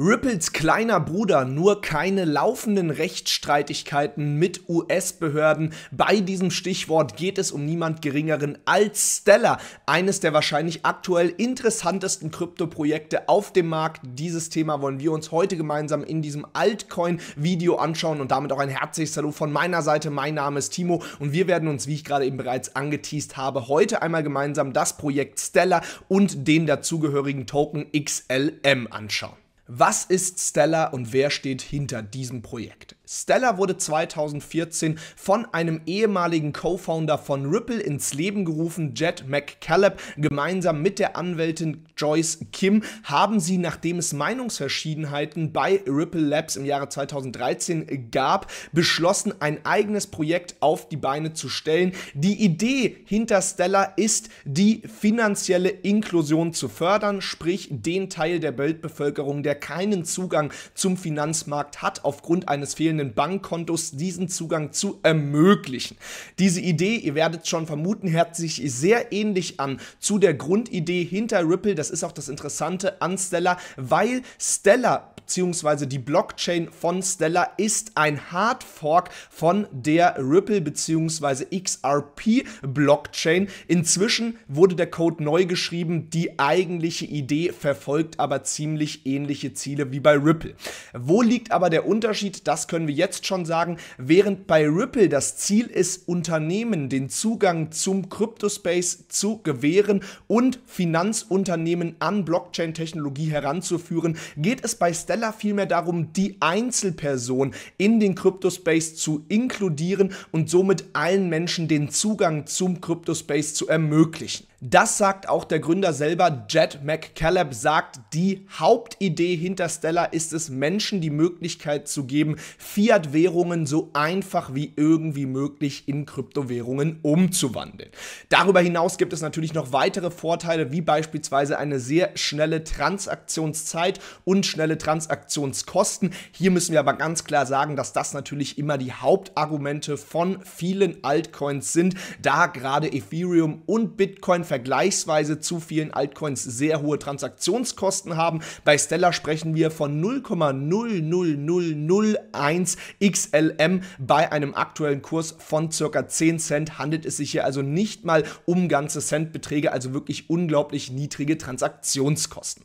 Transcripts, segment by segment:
Ripples kleiner Bruder nur keine laufenden Rechtsstreitigkeiten mit US-Behörden. Bei diesem Stichwort geht es um niemand Geringeren als Stellar, eines der wahrscheinlich aktuell interessantesten Krypto-Projekte auf dem Markt. Dieses Thema wollen wir uns heute gemeinsam in diesem Altcoin-Video anschauen und damit auch ein herzliches Hallo von meiner Seite. Mein Name ist Timo und wir werden uns, wie ich gerade eben bereits angeteased habe, heute einmal gemeinsam das Projekt Stellar und den dazugehörigen Token XLM anschauen. Was ist Stella und wer steht hinter diesem Projekt? Stella wurde 2014 von einem ehemaligen Co-Founder von Ripple ins Leben gerufen, Jed McCaleb. Gemeinsam mit der Anwältin Joyce Kim haben sie, nachdem es Meinungsverschiedenheiten bei Ripple Labs im Jahre 2013 gab, beschlossen, ein eigenes Projekt auf die Beine zu stellen. Die Idee hinter Stella ist, die finanzielle Inklusion zu fördern, sprich den Teil der Weltbevölkerung, der keinen Zugang zum Finanzmarkt hat, aufgrund eines fehlenden Bankkontos diesen Zugang zu ermöglichen. Diese Idee, ihr werdet schon vermuten, hört sich sehr ähnlich an zu der Grundidee hinter Ripple. Das ist auch das Interessante an Stellar, weil Stellar beziehungsweise die Blockchain von Stellar ist ein Hard Fork von der Ripple beziehungsweise XRP Blockchain. Inzwischen wurde der Code neu geschrieben, die eigentliche Idee verfolgt aber ziemlich ähnliche Ziele wie bei Ripple. Wo liegt aber der Unterschied? Das können wir jetzt schon sagen. Während bei Ripple das Ziel ist, Unternehmen den Zugang zum Kryptospace zu gewähren und Finanzunternehmen an Blockchain-Technologie heranzuführen, geht es bei Stellar Saller vielmehr darum, die Einzelperson in den Kryptospace zu inkludieren und somit allen Menschen den Zugang zum Kryptospace zu ermöglichen. Das sagt auch der Gründer selber, Jed McCaleb sagt, die Hauptidee hinter Stellar ist es, Menschen die Möglichkeit zu geben, Fiat-Währungen so einfach wie irgendwie möglich in Kryptowährungen umzuwandeln. Darüber hinaus gibt es natürlich noch weitere Vorteile, wie beispielsweise eine sehr schnelle Transaktionszeit und schnelle Transaktionskosten. Hier müssen wir aber ganz klar sagen, dass das natürlich immer die Hauptargumente von vielen Altcoins sind, da gerade Ethereum und Bitcoin vergleichsweise zu vielen Altcoins sehr hohe Transaktionskosten haben. Bei Stellar sprechen wir von 0,00001 XLM bei einem aktuellen Kurs von circa 10 Cent. Handelt es sich hier also nicht mal um ganze Centbeträge, also wirklich unglaublich niedrige Transaktionskosten.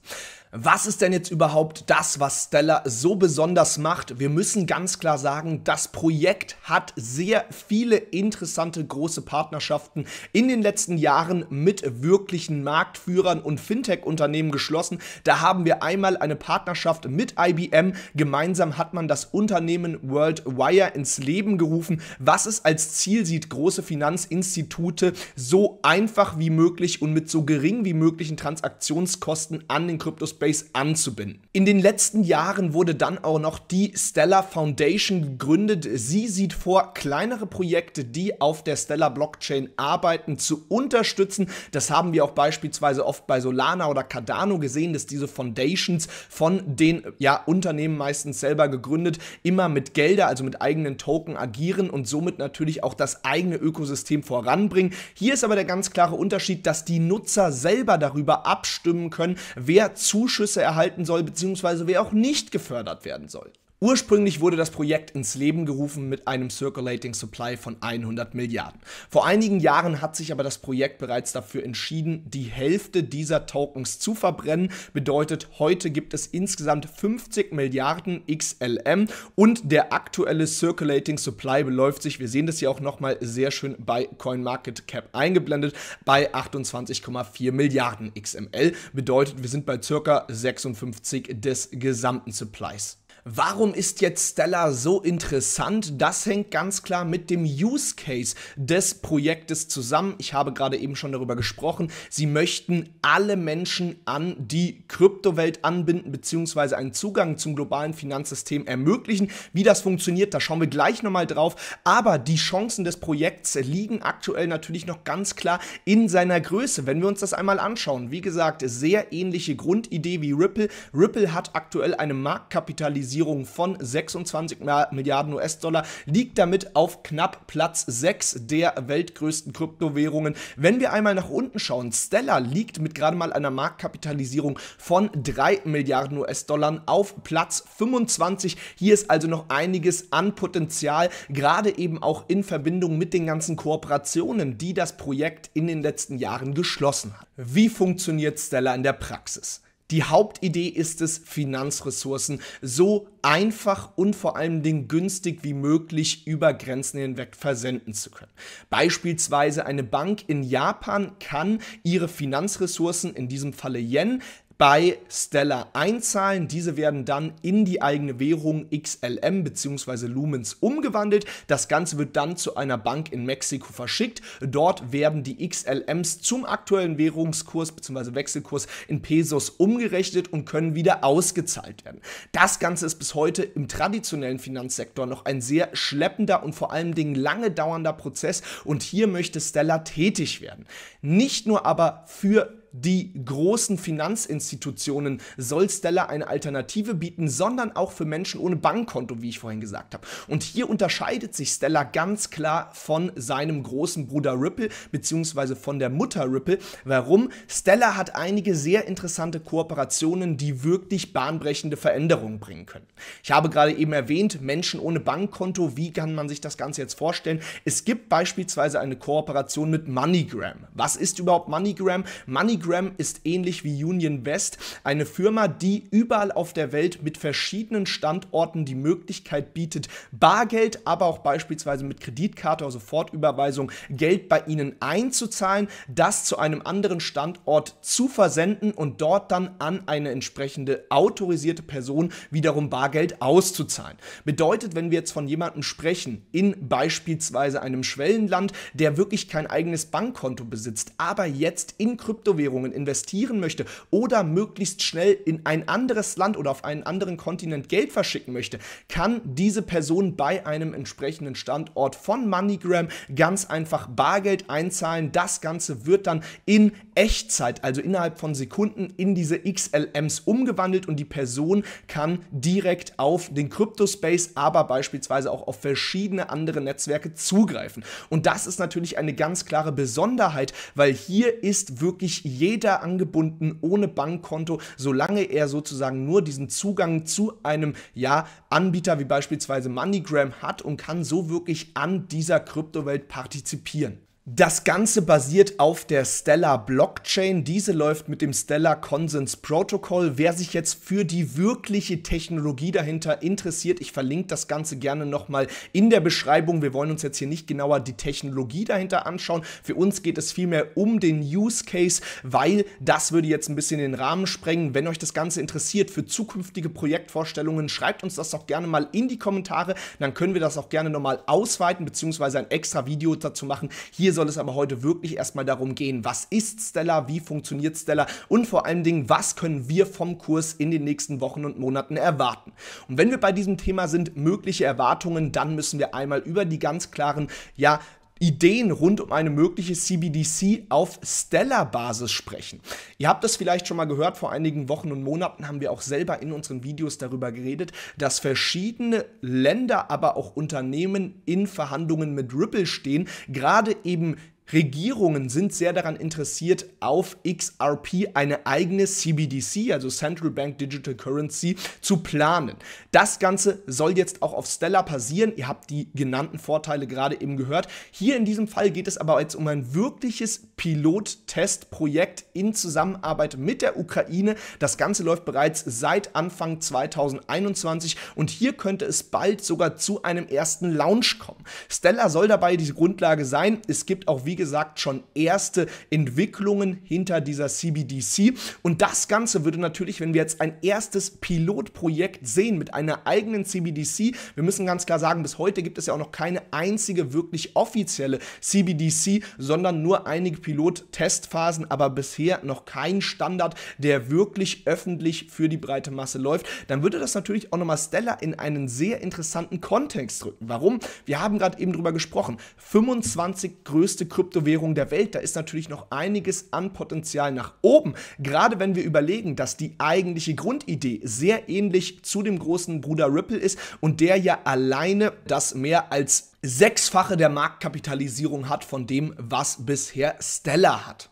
Was ist denn jetzt überhaupt das, was Stella so besonders macht? Wir müssen ganz klar sagen, das Projekt hat sehr viele interessante große Partnerschaften in den letzten Jahren mit wirklichen Marktführern und Fintech-Unternehmen geschlossen. Da haben wir einmal eine Partnerschaft mit IBM. Gemeinsam hat man das Unternehmen World Wire ins Leben gerufen, was es als Ziel sieht, große Finanzinstitute so einfach wie möglich und mit so gering wie möglichen Transaktionskosten an den Kryptos Space anzubinden. In den letzten Jahren wurde dann auch noch die Stellar Foundation gegründet. Sie sieht vor, kleinere Projekte, die auf der Stellar Blockchain arbeiten, zu unterstützen. Das haben wir auch beispielsweise oft bei Solana oder Cardano gesehen, dass diese Foundations von den ja, Unternehmen meistens selber gegründet immer mit Gelder, also mit eigenen Token agieren und somit natürlich auch das eigene Ökosystem voranbringen. Hier ist aber der ganz klare Unterschied, dass die Nutzer selber darüber abstimmen können, wer zuständig Zuschüsse erhalten soll, beziehungsweise wer auch nicht gefördert werden soll. Ursprünglich wurde das Projekt ins Leben gerufen mit einem Circulating Supply von 100 Milliarden. Vor einigen Jahren hat sich aber das Projekt bereits dafür entschieden, die Hälfte dieser Tokens zu verbrennen. Bedeutet, heute gibt es insgesamt 50 Milliarden XLM und der aktuelle Circulating Supply beläuft sich, wir sehen das hier auch nochmal sehr schön bei CoinMarketCap eingeblendet, bei 28,4 Milliarden XML. Bedeutet, wir sind bei circa 56 des gesamten Supplies. Warum ist jetzt Stella so interessant? Das hängt ganz klar mit dem Use Case des Projektes zusammen. Ich habe gerade eben schon darüber gesprochen. Sie möchten alle Menschen an die Kryptowelt anbinden bzw. einen Zugang zum globalen Finanzsystem ermöglichen. Wie das funktioniert, da schauen wir gleich nochmal drauf. Aber die Chancen des Projekts liegen aktuell natürlich noch ganz klar in seiner Größe. Wenn wir uns das einmal anschauen, wie gesagt, sehr ähnliche Grundidee wie Ripple. Ripple hat aktuell eine Marktkapitalisierung Marktkapitalisierung von 26 Milliarden US-Dollar, liegt damit auf knapp Platz 6 der weltgrößten Kryptowährungen. Wenn wir einmal nach unten schauen, Stellar liegt mit gerade mal einer Marktkapitalisierung von 3 Milliarden US-Dollar auf Platz 25. Hier ist also noch einiges an Potenzial, gerade eben auch in Verbindung mit den ganzen Kooperationen, die das Projekt in den letzten Jahren geschlossen hat. Wie funktioniert Stellar in der Praxis? Die Hauptidee ist es, Finanzressourcen so einfach und vor allen Dingen günstig wie möglich über Grenzen hinweg versenden zu können. Beispielsweise eine Bank in Japan kann ihre Finanzressourcen, in diesem Falle Yen, bei Stellar einzahlen. Diese werden dann in die eigene Währung XLM bzw. Lumens umgewandelt. Das Ganze wird dann zu einer Bank in Mexiko verschickt. Dort werden die XLMs zum aktuellen Währungskurs bzw. Wechselkurs in Pesos umgerechnet und können wieder ausgezahlt werden. Das Ganze ist bis heute im traditionellen Finanzsektor noch ein sehr schleppender und vor allen Dingen lange dauernder Prozess und hier möchte Stellar tätig werden. Nicht nur aber für die großen Finanzinstitutionen soll Stella eine Alternative bieten, sondern auch für Menschen ohne Bankkonto, wie ich vorhin gesagt habe. Und hier unterscheidet sich Stella ganz klar von seinem großen Bruder Ripple beziehungsweise von der Mutter Ripple. Warum? Stella hat einige sehr interessante Kooperationen, die wirklich bahnbrechende Veränderungen bringen können. Ich habe gerade eben erwähnt, Menschen ohne Bankkonto, wie kann man sich das Ganze jetzt vorstellen? Es gibt beispielsweise eine Kooperation mit MoneyGram. Was ist überhaupt MoneyGram? MoneyGram Ingram ist ähnlich wie Union West eine Firma, die überall auf der Welt mit verschiedenen Standorten die Möglichkeit bietet, Bargeld, aber auch beispielsweise mit Kreditkarte oder Sofortüberweisung also Geld bei ihnen einzuzahlen, das zu einem anderen Standort zu versenden und dort dann an eine entsprechende autorisierte Person wiederum Bargeld auszuzahlen. Bedeutet, wenn wir jetzt von jemandem sprechen, in beispielsweise einem Schwellenland, der wirklich kein eigenes Bankkonto besitzt, aber jetzt in Kryptowährungen Kryptowährungen investieren möchte oder möglichst schnell in ein anderes Land oder auf einen anderen Kontinent Geld verschicken möchte, kann diese Person bei einem entsprechenden Standort von MoneyGram ganz einfach Bargeld einzahlen. Das Ganze wird dann in Echtzeit, also innerhalb von Sekunden, in diese XLMs umgewandelt und die Person kann direkt auf den Crypto-Space, aber beispielsweise auch auf verschiedene andere Netzwerke zugreifen. Und das ist natürlich eine ganz klare Besonderheit, weil hier ist wirklich jeder angebunden ohne Bankkonto, solange er sozusagen nur diesen Zugang zu einem ja, Anbieter wie beispielsweise MoneyGram hat und kann so wirklich an dieser Kryptowelt partizipieren. Das Ganze basiert auf der Stellar Blockchain. Diese läuft mit dem Stellar Consens Protocol. Wer sich jetzt für die wirkliche Technologie dahinter interessiert, ich verlinke das Ganze gerne nochmal in der Beschreibung. Wir wollen uns jetzt hier nicht genauer die Technologie dahinter anschauen. Für uns geht es vielmehr um den Use Case, weil das würde jetzt ein bisschen den Rahmen sprengen. Wenn euch das Ganze interessiert für zukünftige Projektvorstellungen, schreibt uns das doch gerne mal in die Kommentare. Dann können wir das auch gerne nochmal ausweiten, beziehungsweise ein extra Video dazu machen. Hier soll es aber heute wirklich erstmal darum gehen, was ist Stella, wie funktioniert Stella und vor allen Dingen, was können wir vom Kurs in den nächsten Wochen und Monaten erwarten. Und wenn wir bei diesem Thema sind, mögliche Erwartungen, dann müssen wir einmal über die ganz klaren, ja, Ideen rund um eine mögliche CBDC auf Stellar-Basis sprechen. Ihr habt das vielleicht schon mal gehört, vor einigen Wochen und Monaten haben wir auch selber in unseren Videos darüber geredet, dass verschiedene Länder, aber auch Unternehmen in Verhandlungen mit Ripple stehen, gerade eben Regierungen sind sehr daran interessiert, auf XRP eine eigene CBDC, also Central Bank Digital Currency, zu planen. Das Ganze soll jetzt auch auf Stellar passieren. Ihr habt die genannten Vorteile gerade eben gehört. Hier in diesem Fall geht es aber jetzt um ein wirkliches pilot test projekt in Zusammenarbeit mit der Ukraine. Das Ganze läuft bereits seit Anfang 2021 und hier könnte es bald sogar zu einem ersten Launch kommen. Stellar soll dabei die Grundlage sein. Es gibt auch, wie gesagt, gesagt, schon erste Entwicklungen hinter dieser CBDC. Und das Ganze würde natürlich, wenn wir jetzt ein erstes Pilotprojekt sehen mit einer eigenen CBDC, wir müssen ganz klar sagen, bis heute gibt es ja auch noch keine einzige wirklich offizielle CBDC, sondern nur einige Pilot-Testphasen, aber bisher noch kein Standard, der wirklich öffentlich für die breite Masse läuft, dann würde das natürlich auch nochmal Stellar in einen sehr interessanten Kontext rücken. Warum? Wir haben gerade eben drüber gesprochen. 25 größte Krypto Kryptowährungen der Welt. Da ist natürlich noch einiges an Potenzial nach oben. Gerade wenn wir überlegen, dass die eigentliche Grundidee sehr ähnlich zu dem großen Bruder Ripple ist und der ja alleine das mehr als sechsfache der Marktkapitalisierung hat von dem, was bisher Stella hat.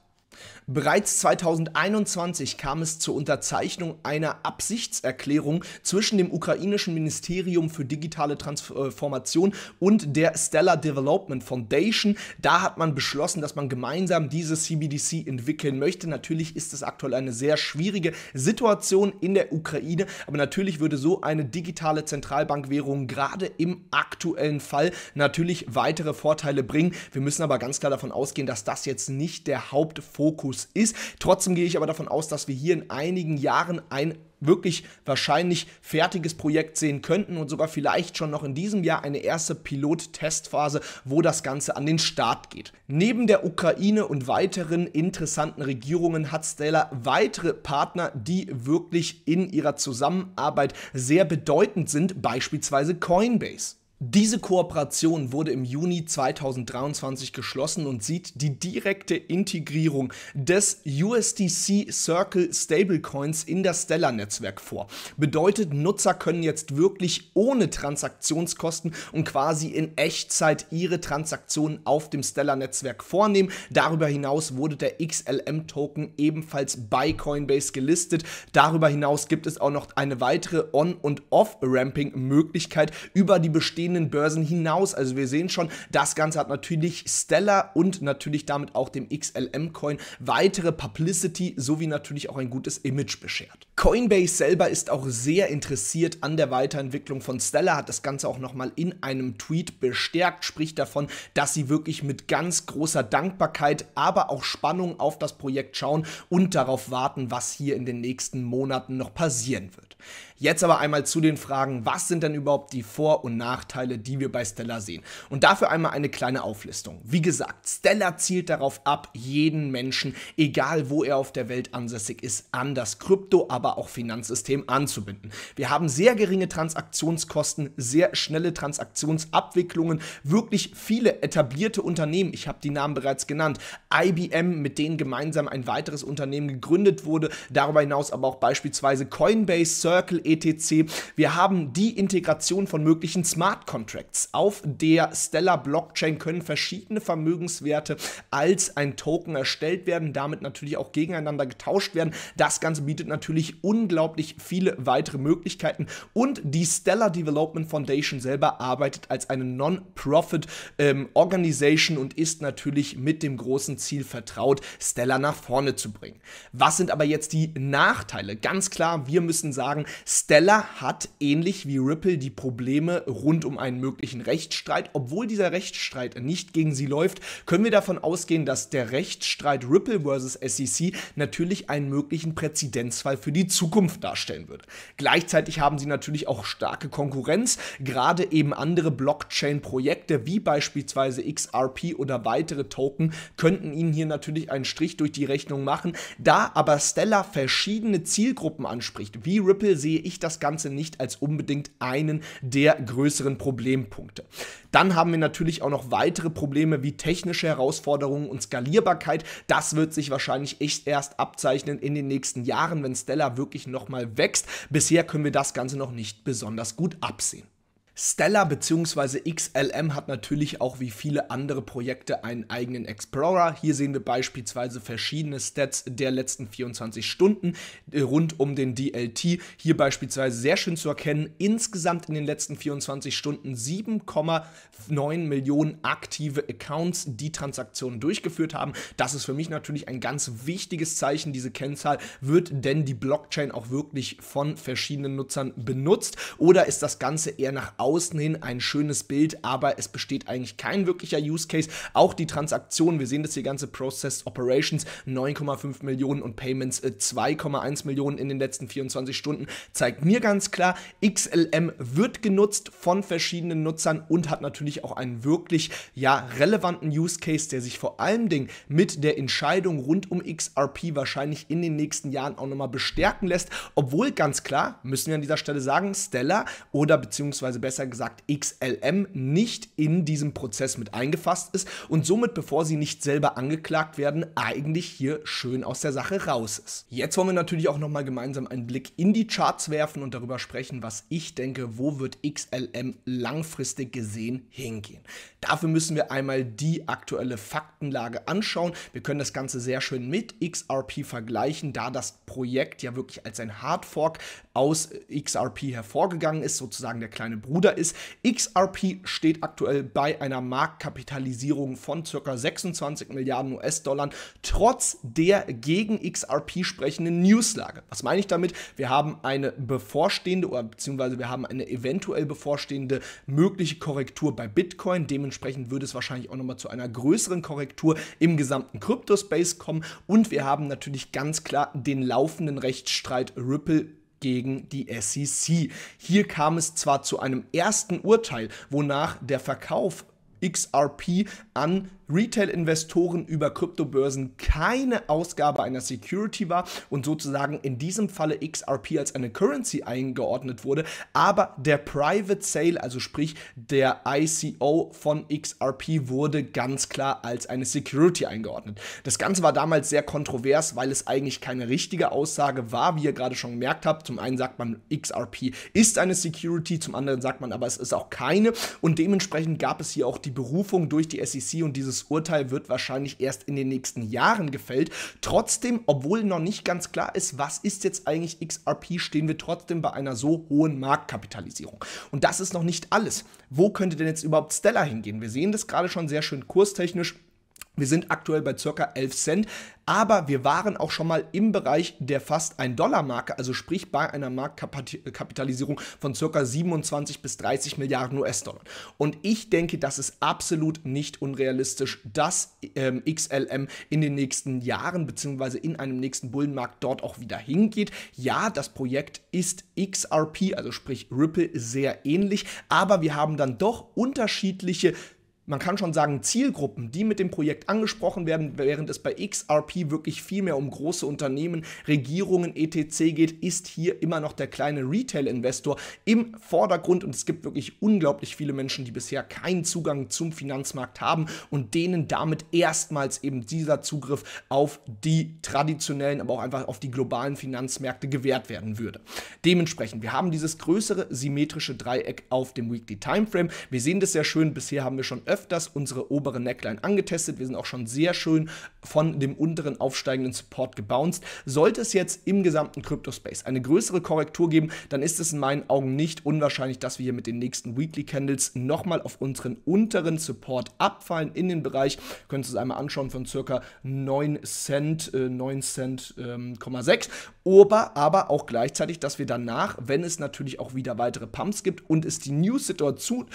Bereits 2021 kam es zur Unterzeichnung einer Absichtserklärung zwischen dem ukrainischen Ministerium für digitale Transformation und der Stellar Development Foundation. Da hat man beschlossen, dass man gemeinsam diese CBDC entwickeln möchte. Natürlich ist es aktuell eine sehr schwierige Situation in der Ukraine, aber natürlich würde so eine digitale Zentralbankwährung gerade im aktuellen Fall natürlich weitere Vorteile bringen. Wir müssen aber ganz klar davon ausgehen, dass das jetzt nicht der Hauptfokus Status ist. Trotzdem gehe ich aber davon aus, dass wir hier in einigen Jahren ein wirklich wahrscheinlich fertiges Projekt sehen könnten und sogar vielleicht schon noch in diesem Jahr eine erste Pilot-Testphase, wo das Ganze an den Start geht. Neben der Ukraine und weiteren interessanten Regierungen hat Stella weitere Partner, die wirklich in ihrer Zusammenarbeit sehr bedeutend sind, beispielsweise Coinbase. Diese Kooperation wurde im Juni 2023 geschlossen und sieht die direkte Integrierung des USDC Circle Stablecoins in das Stellar-Netzwerk vor. Bedeutet, Nutzer können jetzt wirklich ohne Transaktionskosten und quasi in Echtzeit ihre Transaktionen auf dem Stellar-Netzwerk vornehmen. Darüber hinaus wurde der XLM-Token ebenfalls bei Coinbase gelistet. Darüber hinaus gibt es auch noch eine weitere On- und Off-Ramping-Möglichkeit über die bestehenden verschiedenen Börsen hinaus. Also wir sehen schon, das Ganze hat natürlich Stellar und natürlich damit auch dem XLM-Coin weitere Publicity sowie natürlich auch ein gutes Image beschert. Coinbase selber ist auch sehr interessiert an der Weiterentwicklung von Stellar, hat das Ganze auch nochmal in einem Tweet bestärkt, spricht davon, dass sie wirklich mit ganz großer Dankbarkeit, aber auch Spannung auf das Projekt schauen und darauf warten, was hier in den nächsten Monaten noch passieren wird. Jetzt aber einmal zu den Fragen, was sind denn überhaupt die Vor- und Nachteile, die wir bei Stella sehen? Und dafür einmal eine kleine Auflistung. Wie gesagt, Stella zielt darauf ab, jeden Menschen, egal wo er auf der Welt ansässig ist, an das Krypto, aber auch Finanzsystem anzubinden. Wir haben sehr geringe Transaktionskosten, sehr schnelle Transaktionsabwicklungen, wirklich viele etablierte Unternehmen, ich habe die Namen bereits genannt, IBM, mit denen gemeinsam ein weiteres Unternehmen gegründet wurde, darüber hinaus aber auch beispielsweise Coinbase, Service, Circle etc. Wir haben die Integration von möglichen Smart Contracts. Auf der Stellar Blockchain können verschiedene Vermögenswerte als ein Token erstellt werden, damit natürlich auch gegeneinander getauscht werden. Das Ganze bietet natürlich unglaublich viele weitere Möglichkeiten und die Stellar Development Foundation selber arbeitet als eine Non-Profit ähm, Organisation und ist natürlich mit dem großen Ziel vertraut, Stellar nach vorne zu bringen. Was sind aber jetzt die Nachteile? Ganz klar, wir müssen sagen, sagen, Stellar hat ähnlich wie Ripple die Probleme rund um einen möglichen Rechtsstreit. Obwohl dieser Rechtsstreit nicht gegen sie läuft, können wir davon ausgehen, dass der Rechtsstreit Ripple vs. SEC natürlich einen möglichen Präzedenzfall für die Zukunft darstellen wird. Gleichzeitig haben sie natürlich auch starke Konkurrenz, gerade eben andere Blockchain-Projekte wie beispielsweise XRP oder weitere Token könnten ihnen hier natürlich einen Strich durch die Rechnung machen. Da aber Stella verschiedene Zielgruppen anspricht, wie Ripple Folge sehe ich das Ganze nicht als unbedingt einen der größeren Problempunkte. Dann haben wir natürlich auch noch weitere Probleme wie technische Herausforderungen und Skalierbarkeit. Das wird sich wahrscheinlich echt erst abzeichnen in den nächsten Jahren, wenn Stellar wirklich nochmal wächst. Bisher können wir das Ganze noch nicht besonders gut absehen. Stella bzw. XLM hat natürlich auch wie viele andere Projekte einen eigenen Explorer. Hier sehen wir beispielsweise verschiedene Stats der letzten 24 Stunden äh, rund um den DLT. Hier beispielsweise sehr schön zu erkennen, insgesamt in den letzten 24 Stunden 7,9 Millionen aktive Accounts, die Transaktionen durchgeführt haben. Das ist für mich natürlich ein ganz wichtiges Zeichen. Diese Kennzahl wird denn die Blockchain auch wirklich von verschiedenen Nutzern benutzt oder ist das Ganze eher nach außen hin ein schönes Bild, aber es besteht eigentlich kein wirklicher Use Case. Auch die Transaktionen, wir sehen das hier ganze Processed Operations, 9,5 Millionen und Payments 2,1 äh, Millionen in den letzten 24 Stunden, zeigt mir ganz klar, XLM wird genutzt von verschiedenen Nutzern und hat natürlich auch einen wirklich ja, relevanten Use Case, der sich vor allem Dingen mit der Entscheidung rund um XRP wahrscheinlich in den nächsten Jahren auch nochmal bestärken lässt, obwohl ganz klar, müssen wir an dieser Stelle sagen, Stellar oder beziehungsweise besser besser gesagt XLM, nicht in diesem Prozess mit eingefasst ist und somit, bevor sie nicht selber angeklagt werden, eigentlich hier schön aus der Sache raus ist. Jetzt wollen wir natürlich auch nochmal gemeinsam einen Blick in die Charts werfen und darüber sprechen, was ich denke, wo wird XLM langfristig gesehen hingehen. Dafür müssen wir einmal die aktuelle Faktenlage anschauen. Wir können das Ganze sehr schön mit XRP vergleichen, da das Projekt ja wirklich als ein Hardfork aus XRP hervorgegangen ist, sozusagen der kleine Bruder Bruder ist. XRP steht aktuell bei einer Marktkapitalisierung von ca. 26 Milliarden US-Dollar, trotz der gegen XRP sprechenden Newslage. Was meine ich damit? Wir haben eine bevorstehende oder beziehungsweise wir haben eine eventuell bevorstehende mögliche Korrektur bei Bitcoin. Dementsprechend würde es wahrscheinlich auch nochmal zu einer größeren Korrektur im gesamten Kryptospace kommen. Und wir haben natürlich ganz klar den laufenden Rechtsstreit Ripple gegen die SEC. Hier kam es zwar zu einem ersten Urteil, wonach der Verkauf XRP an Retail-Investoren über Kryptobörsen keine Ausgabe einer Security war und sozusagen in diesem Falle XRP als eine Currency eingeordnet wurde, aber der Private Sale, also sprich der ICO von XRP wurde ganz klar als eine Security eingeordnet. Das Ganze war damals sehr kontrovers, weil es eigentlich keine richtige Aussage war, wie ihr gerade schon gemerkt habt. Zum einen sagt man, XRP ist eine Security, zum anderen sagt man aber, es ist auch keine und dementsprechend gab es hier auch die Berufung durch die SEC und dieses das Urteil wird wahrscheinlich erst in den nächsten Jahren gefällt. Trotzdem, obwohl noch nicht ganz klar ist, was ist jetzt eigentlich XRP, stehen wir trotzdem bei einer so hohen Marktkapitalisierung. Und das ist noch nicht alles. Wo könnte denn jetzt überhaupt Stellar hingehen? Wir sehen das gerade schon sehr schön kurstechnisch. Wir sind aktuell bei circa 11 Cent, aber wir waren auch schon mal im Bereich der fast 1 Dollar Marke, also sprich bei einer Marktkapitalisierung äh, von circa 27 bis 30 Milliarden US-Dollar. Und ich denke, das ist absolut nicht unrealistisch, dass ähm, XLM in den nächsten Jahren bzw. in einem nächsten Bullenmarkt dort auch wieder hingeht. Ja, das Projekt ist XRP, also sprich Ripple, sehr ähnlich, aber wir haben dann doch unterschiedliche man kann schon sagen, Zielgruppen, die mit dem Projekt angesprochen werden, während es bei XRP wirklich viel mehr um große Unternehmen, Regierungen, etc. geht, ist hier immer noch der kleine Retail-Investor im Vordergrund und es gibt wirklich unglaublich viele Menschen, die bisher keinen Zugang zum Finanzmarkt haben und denen damit erstmals eben dieser Zugriff auf die traditionellen, aber auch einfach auf die globalen Finanzmärkte gewährt werden würde. Dementsprechend, wir haben dieses größere symmetrische Dreieck auf dem Weekly Timeframe. Wir sehen das sehr schön, bisher haben wir schon öfters unsere obere Neckline angetestet. Wir sind auch schon sehr schön von dem unteren aufsteigenden Support gebounced. Sollte es jetzt im gesamten Crypto-Space eine größere Korrektur geben, dann ist es in meinen Augen nicht unwahrscheinlich, dass wir hier mit den nächsten Weekly Candles nochmal auf unseren unteren Support abfallen in den Bereich. Könntest du es einmal anschauen von circa 9 Cent, äh, 9 Cent, ähm, 6. Ober, aber auch gleichzeitig, dass wir danach, wenn es natürlich auch wieder weitere Pumps gibt und es die News-Situation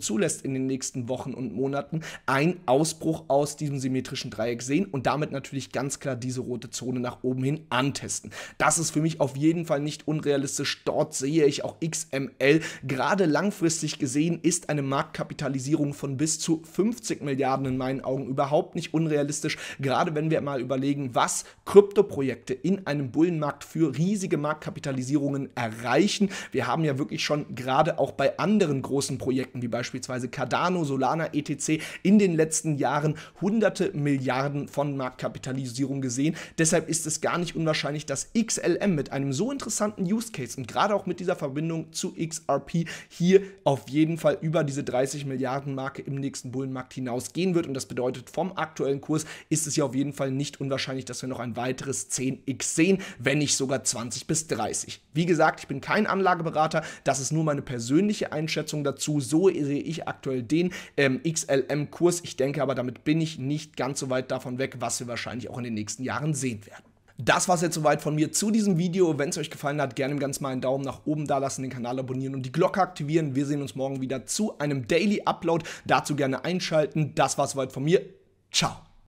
zulässt in den nächsten Wochen, Wochen und Monaten einen Ausbruch aus diesem symmetrischen Dreieck sehen und damit natürlich ganz klar diese rote Zone nach oben hin antesten. Das ist für mich auf jeden Fall nicht unrealistisch. Dort sehe ich auch XML. Gerade langfristig gesehen ist eine Marktkapitalisierung von bis zu 50 Milliarden in meinen Augen überhaupt nicht unrealistisch. Gerade wenn wir mal überlegen, was Kryptoprojekte in einem Bullenmarkt für riesige Marktkapitalisierungen erreichen. Wir haben ja wirklich schon gerade auch bei anderen großen Projekten wie beispielsweise Cardano, Solar, Solana etc. in den letzten Jahren hunderte Milliarden von Marktkapitalisierung gesehen. Deshalb ist es gar nicht unwahrscheinlich, dass XLM mit einem so interessanten Use Case und gerade auch mit dieser Verbindung zu XRP hier auf jeden Fall über diese 30 Milliarden Marke im nächsten Bullenmarkt hinausgehen wird. Und das bedeutet, vom aktuellen Kurs ist es ja auf jeden Fall nicht unwahrscheinlich, dass wir noch ein weiteres 10x sehen, wenn nicht sogar 20 bis 30. Wie gesagt, ich bin kein Anlageberater, das ist nur meine persönliche Einschätzung dazu. So sehe ich aktuell den ähm, XLM-Kurs. Ich denke aber, damit bin ich nicht ganz so weit davon weg, was wir wahrscheinlich auch in den nächsten Jahren sehen werden. Das war es jetzt soweit von mir zu diesem Video. Wenn es euch gefallen hat, gerne ganz mal einen Daumen nach oben da lassen, den Kanal abonnieren und die Glocke aktivieren. Wir sehen uns morgen wieder zu einem Daily Upload. Dazu gerne einschalten. Das war es soweit von mir. Ciao.